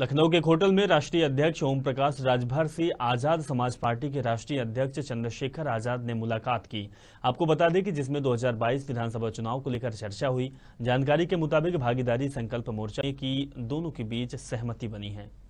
लखनऊ के होटल में राष्ट्रीय अध्यक्ष ओम प्रकाश राजभर से आजाद समाज पार्टी के राष्ट्रीय अध्यक्ष चंद्रशेखर आजाद ने मुलाकात की आपको बता दें कि जिसमें 2022 विधानसभा चुनाव को लेकर चर्चा हुई जानकारी के मुताबिक भागीदारी संकल्प मोर्चा की दोनों के बीच सहमति बनी है